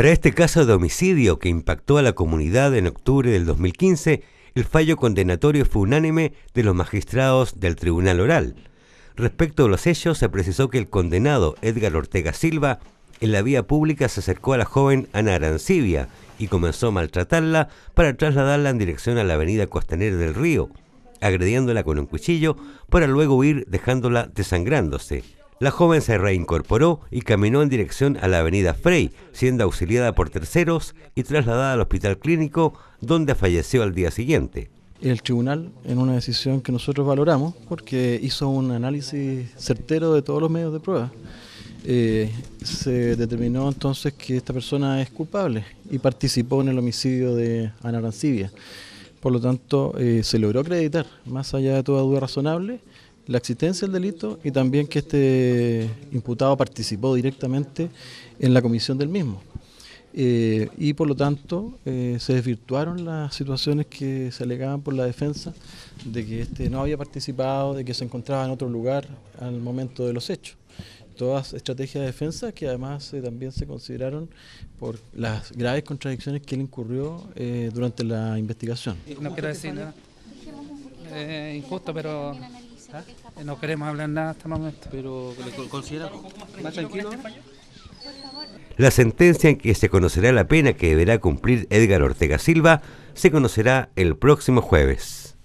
Para este caso de homicidio que impactó a la comunidad en octubre del 2015, el fallo condenatorio fue unánime de los magistrados del Tribunal Oral. Respecto a los hechos, se precisó que el condenado Edgar Ortega Silva en la vía pública se acercó a la joven Ana Arancibia y comenzó a maltratarla para trasladarla en dirección a la avenida Costanera del Río, agrediéndola con un cuchillo para luego huir dejándola desangrándose. La joven se reincorporó y caminó en dirección a la avenida Frey, siendo auxiliada por terceros y trasladada al hospital clínico, donde falleció al día siguiente. El tribunal, en una decisión que nosotros valoramos, porque hizo un análisis certero de todos los medios de prueba, eh, se determinó entonces que esta persona es culpable y participó en el homicidio de Ana Rancibia. Por lo tanto, eh, se logró acreditar, más allá de toda duda razonable, la existencia del delito y también que este imputado participó directamente en la comisión del mismo. Eh, y por lo tanto eh, se desvirtuaron las situaciones que se alegaban por la defensa de que este no había participado, de que se encontraba en otro lugar al momento de los hechos. Todas estrategias de defensa que además eh, también se consideraron por las graves contradicciones que él incurrió durante la investigación. No quiero decir nada. injusto, pero ¿Ah? No queremos hablar nada hasta el momento. Pero considera más tranquilo. La sentencia en que se conocerá la pena que deberá cumplir Edgar Ortega Silva se conocerá el próximo jueves.